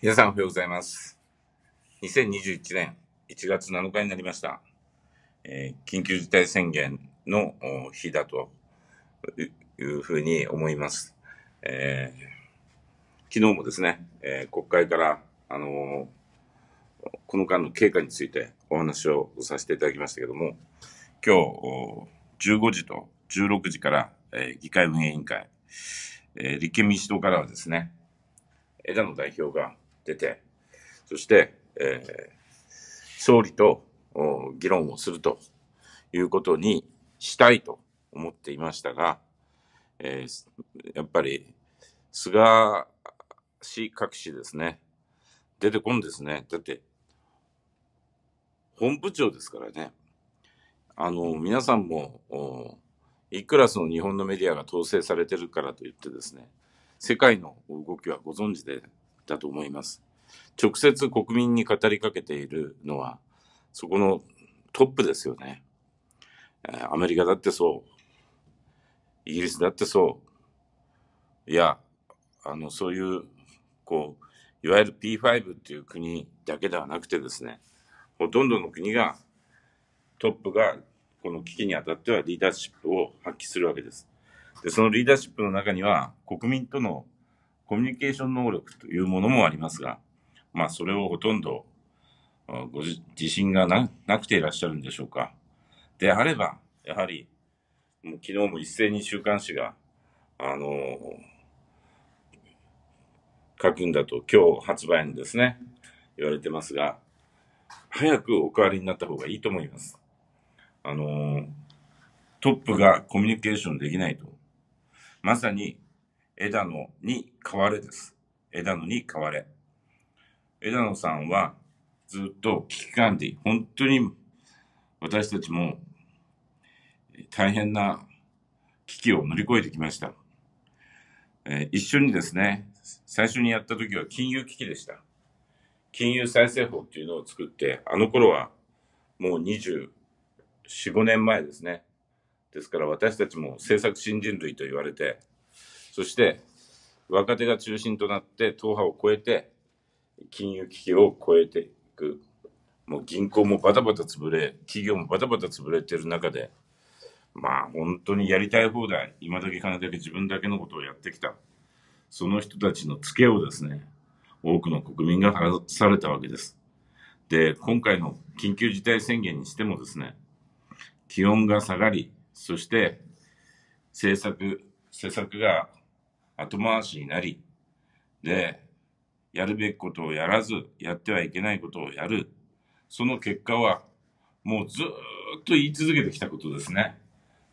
皆さんおはようございます。2021年1月7日になりました。えー、緊急事態宣言の日だというふうに思います。えー、昨日もですね、えー、国会から、あのこの間の経過についてお話をさせていただきましたけども、今日15時と16時から、え議会運営委員会、え立憲民主党からはですね、枝野代表が出て、そして、えー、総理と議論をするということにしたいと思っていましたが、えー、やっぱり菅氏各氏ですね、出てこんですね。だって、本部長ですからね。あの、皆さんも、いくらその日本のメディアが統制されてるからといってですね、世界の動きはご存知でだと思います。直接国民に語りかけているのは、そこのトップですよね。アメリカだってそう。イギリスだってそう。いや、あの、そういう、こう、いわゆる P5 っていう国だけではなくてですね、ほとんどの国が、トップがこの危機にあたってはリーダーシップを発揮するわけです。で、そのリーダーシップの中には、国民とのコミュニケーション能力というものもありますが、まあ、それをほとんどご自信がなくていらっしゃるんでしょうか。であれば、やはり、もう昨日も一斉に週刊誌が、あのー、書くんだと、今日発売にですね、言われてますが、早くお変わりになった方がいいと思います。あのー、トップがコミュニケーションできないと。まさに、枝野に変われです。枝野に変われ。枝野さんはずっと危機管理、本当に私たちも大変な危機を乗り越えてきました。えー、一緒にですね、最初にやった時は金融危機でした。金融再生法っていうのを作って、あの頃はもう24、5年前ですね。ですから私たちも政策新人類と言われて、そして若手が中心となって党派を超えて金融危機を超えていく。もう銀行もバタバタ潰れ、企業もバタバタ潰れてる中で、まあ本当にやりたい放題、今だけ金だけ自分だけのことをやってきた。その人たちのツケをですね、多くの国民が外されたわけです。で、今回の緊急事態宣言にしてもですね、気温が下がり、そして政策、政策が後回しになり、で、やるべきことをやらず、やってはいけないことをやる。その結果は、もうずっと言い続けてきたことですね。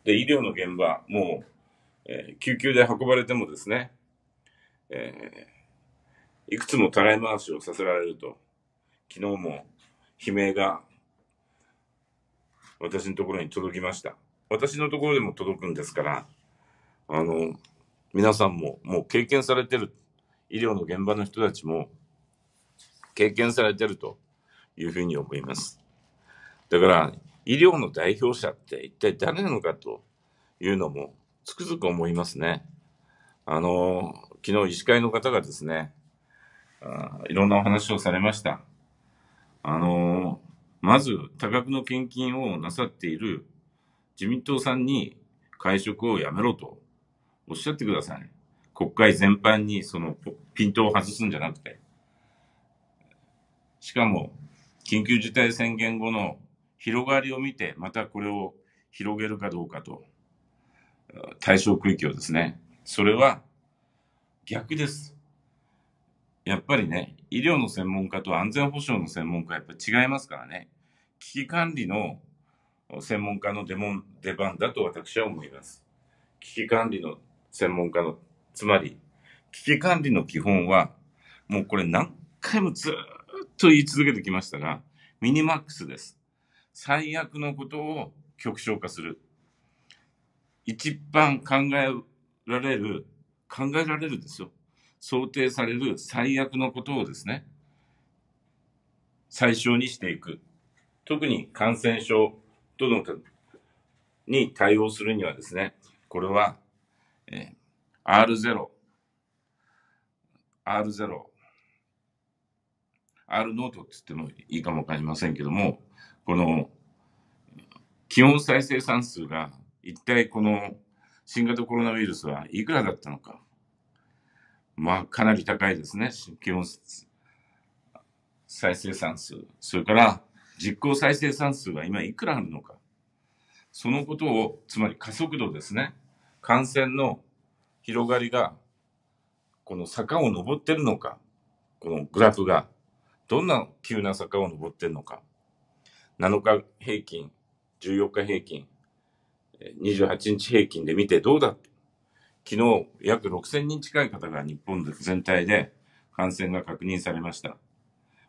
で、医療の現場、もう、えー、救急で運ばれてもですね、えー、いくつもたらい回しをさせられると、昨日も悲鳴が私のところに届きました。私のところでも届くんですから、あの、皆さんももう経験されてる。医療の現場の人たちも経験されてるというふうに思います。だから、医療の代表者って一体誰なのかというのもつくづく思いますね。あの、昨日医師会の方がですね、あいろんなお話をされました。あの、まず多額の献金をなさっている自民党さんに会食をやめろとおっしゃってください。国会全般にそのピントを外すんじゃなくて、しかも緊急事態宣言後の広がりを見て、またこれを広げるかどうかと、対象区域をですね、それは逆です。やっぱりね、医療の専門家と安全保障の専門家はやっぱ違いますからね、危機管理の専門家の出番だと私は思います。危機管理の専門家のつまり、危機管理の基本は、もうこれ何回もずっと言い続けてきましたが、ミニマックスです。最悪のことを極小化する。一番考えられる、考えられるですよ。想定される最悪のことをですね、最小にしていく。特に感染症とのに対応するにはですね、これは、え R0、R0、R ノートって言ってもいいかもわかりませんけども、この基本再生産数が一体この新型コロナウイルスはいくらだったのか。まあかなり高いですね。基本再生産数。それから実効再生産数が今いくらあるのか。そのことを、つまり加速度ですね。感染の広がりが、この坂を登ってるのか、このグラフが、どんな急な坂を登ってるのか、7日平均、14日平均、28日平均で見てどうだ昨日、約6000人近い方が日本全体で感染が確認されました。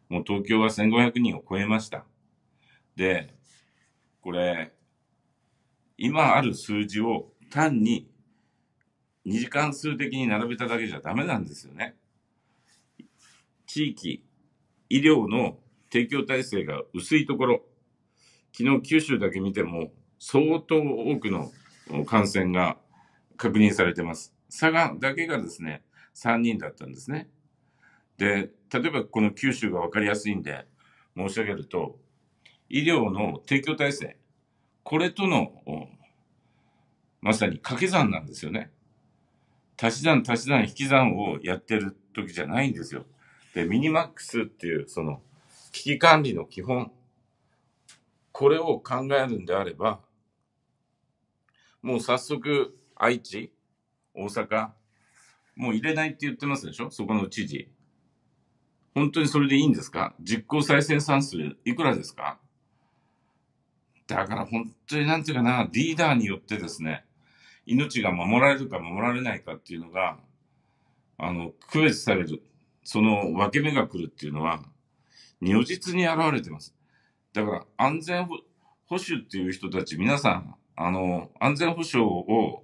もう東京は1500人を超えました。で、これ、今ある数字を単に二次関数的に並べただけじゃダメなんですよね。地域、医療の提供体制が薄いところ、昨日九州だけ見ても相当多くの感染が確認されてます。佐賀だけがですね、3人だったんですね。で、例えばこの九州が分かりやすいんで申し上げると、医療の提供体制、これとのまさに掛け算なんですよね。足し算足し算引き算をやってる時じゃないんですよ。で、ミニマックスっていうその危機管理の基本、これを考えるんであれば、もう早速愛知、大阪、もう入れないって言ってますでしょそこの知事。本当にそれでいいんですか実効再生産数いくらですかだから本当になんていうかな、リーダーによってですね、命が守られるか守られないかっていうのが、あの、区別される、その分け目が来るっていうのは、如実に現れてます。だから、安全保守っていう人たち、皆さん、あの、安全保障を、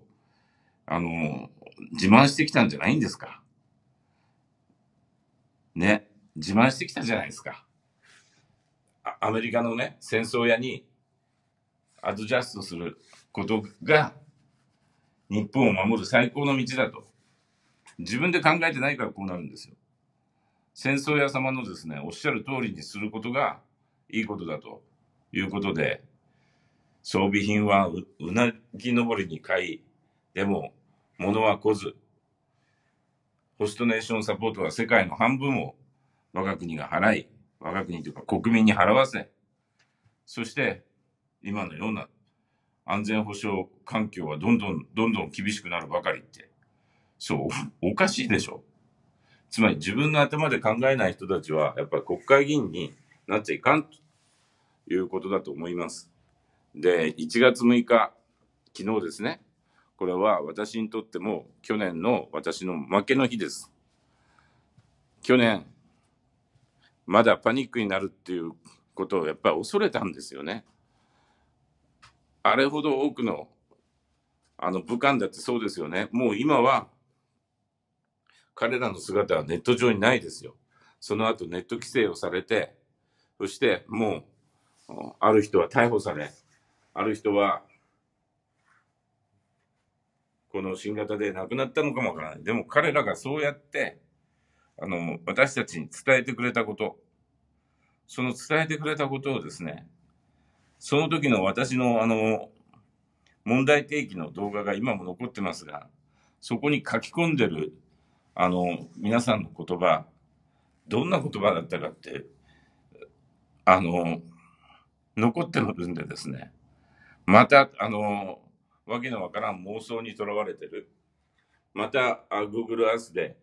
あの、自慢してきたんじゃないんですか。ね。自慢してきたじゃないですか。アメリカのね、戦争屋にアドジャストすることが日本を守る最高の道だと。自分で考えてないからこうなるんですよ。戦争屋様のですね、おっしゃる通りにすることがいいことだということで、装備品はううなぎ登りに買い、でも物は来ず、ホストネーションサポートは世界の半分を我が国が払い、我が国というか国民に払わせ、そして今のような安全保障環境はどんどん、どんどん厳しくなるばかりって。そう、おかしいでしょ。つまり自分の頭で考えない人たちは、やっぱり国会議員になっちゃいかんということだと思います。で、1月6日、昨日ですね。これは私にとっても去年の私の負けの日です。去年、まだパニックになるっていうことをやっぱり恐れたんですよね。あれほど多くのあの武漢だってそうですよね。もう今は彼らの姿はネット上にないですよ。その後ネット規制をされて、そしてもうある人は逮捕され、ある人はこの新型で亡くなったのかもわからない。でも彼らがそうやってあの私たちに伝えてくれたこと、その伝えてくれたことをですね、その時の私のあの、問題提起の動画が今も残ってますが、そこに書き込んでる、あの、皆さんの言葉、どんな言葉だったかって、あの、残ってるんでですね、また、あの、わけのわからん妄想にとらわれてる。また、Google Earth で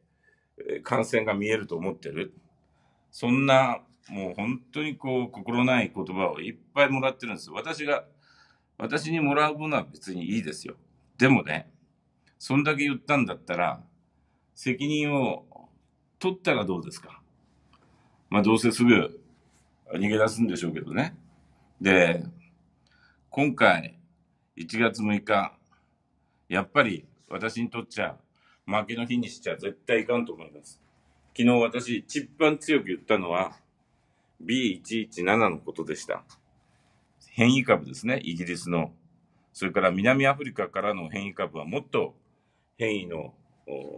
感染が見えると思ってる。そんなもう本当にこう、心ない言葉をいっぱいもらってるんです。私が、私にもらうものは別にいいですよ。でもね、そんだけ言ったんだったら、責任を取ったらどうですか。まあ、どうせすぐ逃げ出すんでしょうけどね。で、今回、1月6日、やっぱり私にとっちゃ、負けの日にしちゃ絶対いかんと思います。昨日私、一番強く言ったのは、B117 のことでした。変異株ですね、イギリスの。それから南アフリカからの変異株はもっと変異の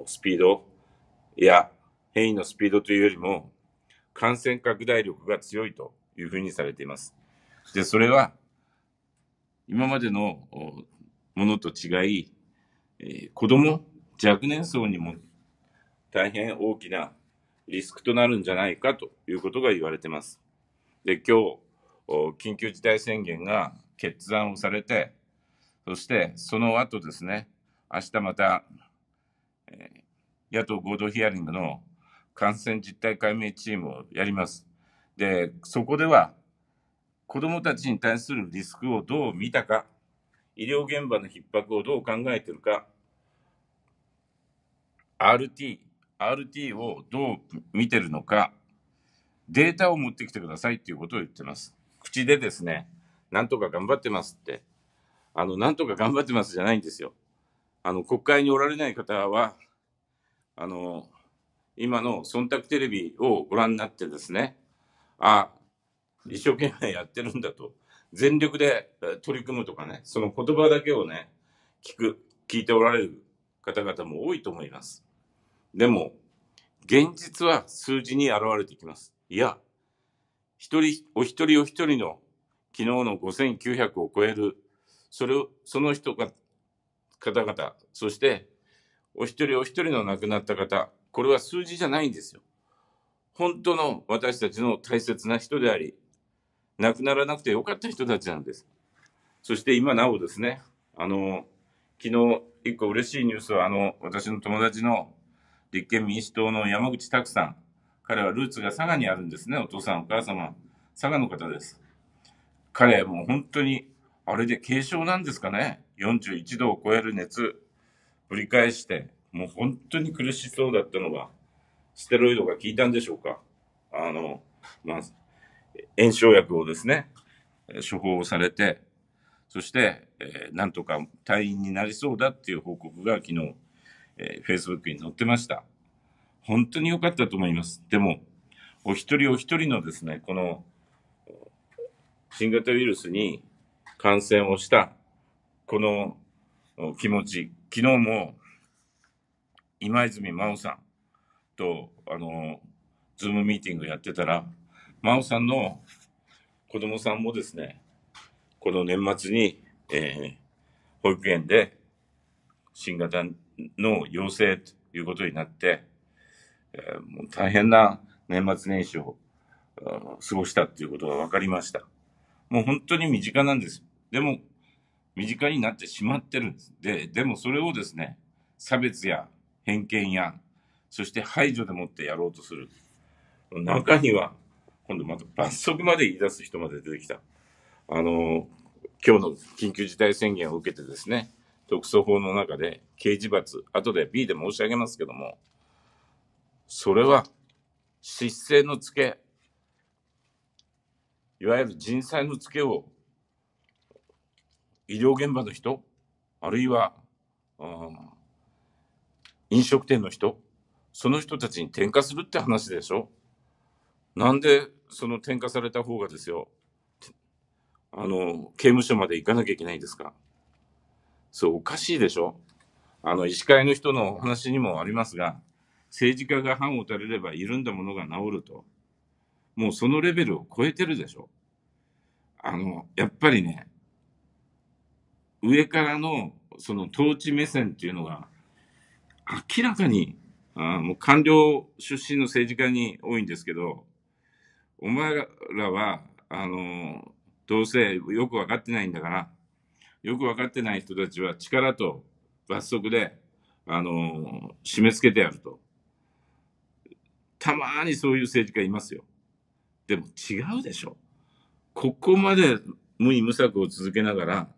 スピードや変異のスピードというよりも感染拡大力が強いというふうにされています。で、それは今までのものと違い、子供、若年層にも大変大きなリスクとなるんじゃないかということが言われてます。で、今日、緊急事態宣言が決断をされて、そしてその後ですね、明日また、えー、野党合同ヒアリングの感染実態解明チームをやります。で、そこでは、子どもたちに対するリスクをどう見たか、医療現場の逼迫をどう考えているか、RT、RT をどう見てるのか、データを持ってきてくださいっていうことを言ってます。口でですね、なんとか頑張ってますって、あの、なんとか頑張ってますじゃないんですよ。あの、国会におられない方は、あの、今の忖度テレビをご覧になってですね、あ、一生懸命やってるんだと、全力で取り組むとかね、その言葉だけをね、聞く、聞いておられる方々も多いと思います。でも、現実は数字に現れてきます。いや、一人、お一人お一人の昨日の5900を超える、それを、その人が、方々、そして、お一人お一人の亡くなった方、これは数字じゃないんですよ。本当の私たちの大切な人であり、亡くならなくてよかった人たちなんです。そして今なおですね、あの、昨日一個嬉しいニュースは、あの、私の友達の立憲民主党の山口拓さん。彼はルーツが佐賀にあるんですね。お父さん、お母様。佐賀の方です。彼、もう本当に、あれで軽症なんですかね。41度を超える熱、ぶり返して、もう本当に苦しそうだったのが、ステロイドが効いたんでしょうか。あの、まあ、炎症薬をですね、処方をされて、そして、えー、なんとか退院になりそうだっていう報告が昨日えー、Facebook に載ってました。本当に良かったと思います。でも、お一人お一人のですね、この新型ウイルスに感染をした、この気持ち、昨日も今泉真央さんと、あの、ズームミーティングやってたら、真央さんの子供さんもですね、この年末に、えー、保育園で新型の要請ということになって、えー、もう大変な年末年始を過ごしたということが分かりました。もう本当に身近なんです。でも、身近になってしまってるんです。で、でもそれをですね、差別や偏見や、そして排除でもってやろうとする。中には、今度また罰則まで言い出す人まで出てきた。あの、今日の緊急事態宣言を受けてですね、特措法の中で刑事罰、後で B で申し上げますけども、それは失勢のつけ、いわゆる人災のつけを医療現場の人、あるいは、うん、飲食店の人、その人たちに転嫁するって話でしょ。なんでその転嫁された方がですよ、あの、刑務所まで行かなきゃいけないんですか。そう、おかしいでしょあの、医師会の人のお話にもありますが、政治家が判を垂れれば緩んだものが治ると。もうそのレベルを超えてるでしょあの、やっぱりね、上からのその統治目線っていうのが、明らかに、あもう官僚出身の政治家に多いんですけど、お前らは、あの、どうせよくわかってないんだから、よく分かってない人たちは力と罰則で、あのー、締め付けてやると。たまにそういう政治家いますよ。でも違うでしょ。ここまで無意無策を続けながら、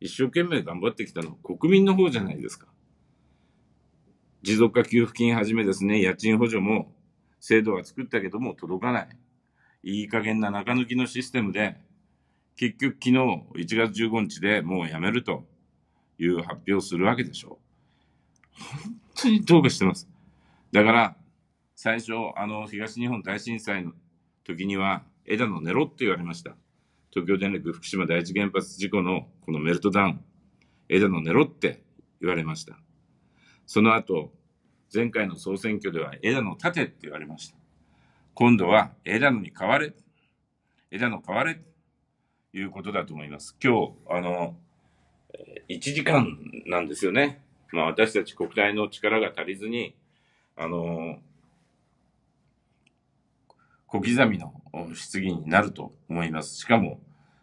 一生懸命頑張ってきたのは国民の方じゃないですか。持続化給付金はじめですね、家賃補助も制度は作ったけども届かない。いい加減な中抜きのシステムで、結局昨日1月15日でもうやめるという発表をするわけでしょう。本当にどうかしてます。だから、最初、あの、東日本大震災の時には、枝野寝ろって言われました。東京電力福島第一原発事故のこのメルトダウン、枝野寝ろって言われました。その後、前回の総選挙では枝野立てって言われました。今度は枝野に変われ。枝野変われ。いうことだと思います。今日、あの、1時間なんですよね。まあ私たち国体の力が足りずに、あの、小刻みの質疑になると思います。しかも、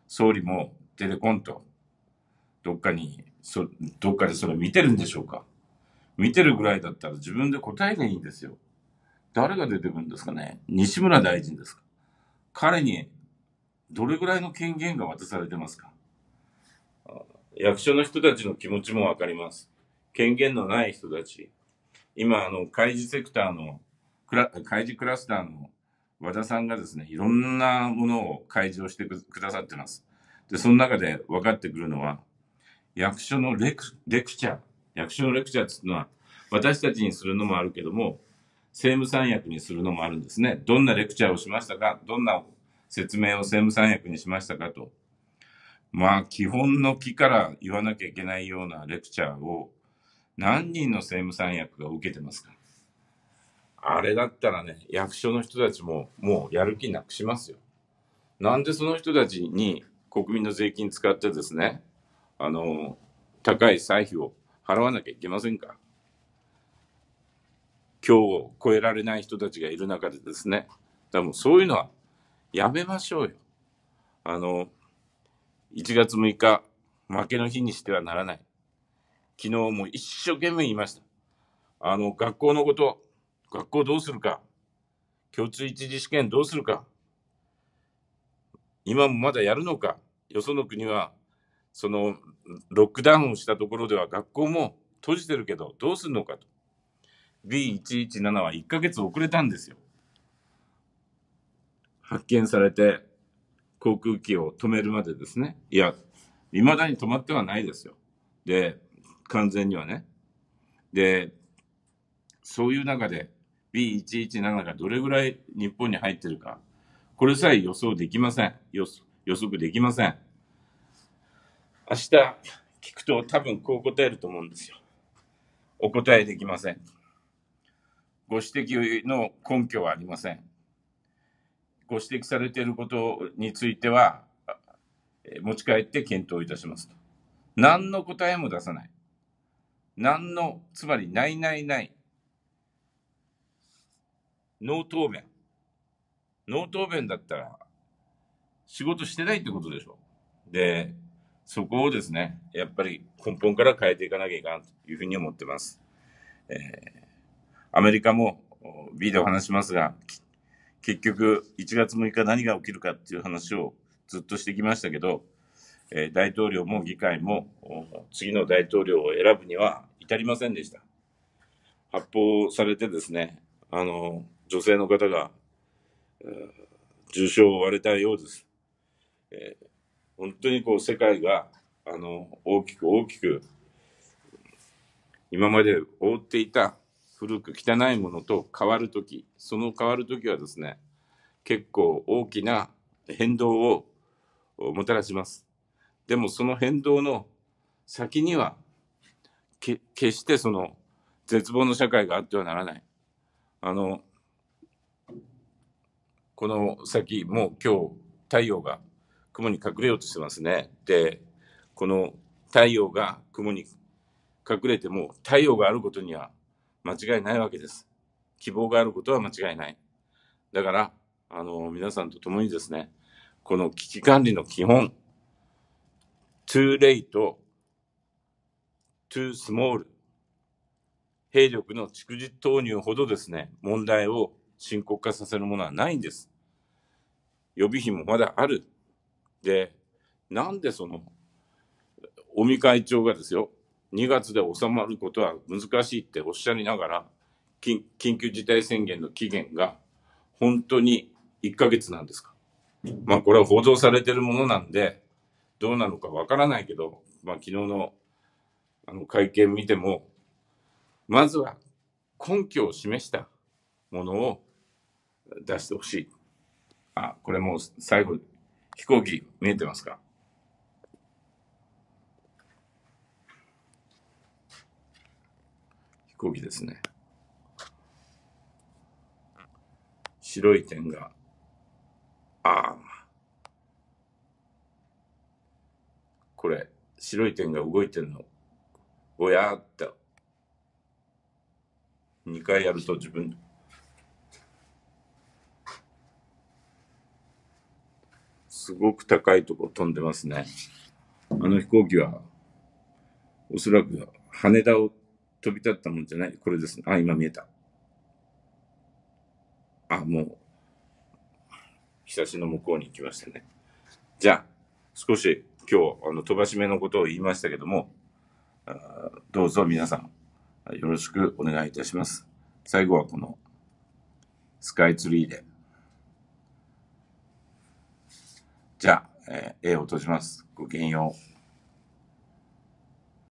総理もテレコンと、どっかに、そどっかでそれ見てるんでしょうか。見てるぐらいだったら自分で答えでいいんですよ。誰が出てくるんですかね西村大臣ですか彼にどれぐらいの権限が渡されてますか役所の人たちの気持ちもわかります。権限のない人たち。今、あの、開示セクターの、開示クラスターの和田さんがですね、いろんなものを開示をしてくださってます。で、その中で分かってくるのは、役所のレクレクチャー。役所のレクチャーっていうのは、私たちにするのもあるけども、政務三役にするのもあるんですね。どんなレクチャーをしましたかどんな説明を政務三役にしましたかと。まあ、基本の木から言わなきゃいけないようなレクチャーを何人の政務三役が受けてますかあれだったらね、役所の人たちももうやる気なくしますよ。なんでその人たちに国民の税金使ってですね、あの、高い歳費を払わなきゃいけませんか今日を超えられない人たちがいる中でですね、だもそういうのはやめましょうよ。あの、1月6日、負けの日にしてはならない。昨日も一生懸命言いました。あの、学校のこと、学校どうするか、共通一次試験どうするか、今もまだやるのか、よその国は、その、ロックダウンしたところでは学校も閉じてるけど、どうするのかと。B117 は1ヶ月遅れたんですよ。発見されて、航空機を止めるまでですね。いや、未だに止まってはないですよ。で、完全にはね。で、そういう中で B117 がどれぐらい日本に入ってるか、これさえ予想できません。予測できません。明日聞くと多分こう答えると思うんですよ。お答えできません。ご指摘の根拠はありません。ご指摘されていることについては、持ち帰って検討いたしますと。何の答えも出さない。何の、つまり、ないないない。ノー答弁。ノー答弁だったら、仕事してないってことでしょ。で、そこをですね、やっぱり根本から変えていかなきゃいかんというふうに思ってます。えー、アメリカも、ビデオ話しますが、きっ結局1月6日何が起きるかっていう話をずっとしてきましたけど、えー、大統領も議会も次の大統領を選ぶには至りませんでした。発砲されてですね、あの、女性の方が、えー、重傷を負われたようです。えー、本当にこう世界が、あの、大きく大きく、今まで覆っていた古く汚いものと変わるとき、その変わるときはですね、結構大きな変動をもたらします。でもその変動の先には、決してその絶望の社会があってはならない。あの、この先、もう今日太陽が雲に隠れようとしてますね。で、この太陽が雲に隠れても太陽があることには間違いないわけです。希望があることは間違いない。だから、あの、皆さんと共にですね、この危機管理の基本、too late, too small、兵力の蓄実投入ほどですね、問題を深刻化させるものはないんです。予備費もまだある。で、なんでその、尾身会長がですよ、2月で収まることは難しいっておっしゃりながら、緊急事態宣言の期限が本当に1ヶ月なんですか。まあ、これは報道されてるものなんで、どうなのかわからないけど、まあ、昨日のあの会見見ても、まずは根拠を示したものを出してほしい。あ、これもう最後、飛行機見えてますか飛行機ですね。白い点があーこれ、白い点が動いてるの。ぼやーっと。2回やると自分。すごく高いとこ飛んでますね。あの飛行機は、おそらく羽田を飛び立ったもんじゃない。これですね。あ、今見えた。あ、もう、日差しの向こうに行きましたね。じゃあ、少し今日、あの、飛ばし目のことを言いましたけども、どうぞ皆さん、よろしくお願いいたします。最後はこの、スカイツリーで。じゃあ、えー、絵を閉じます。ごきげんよう。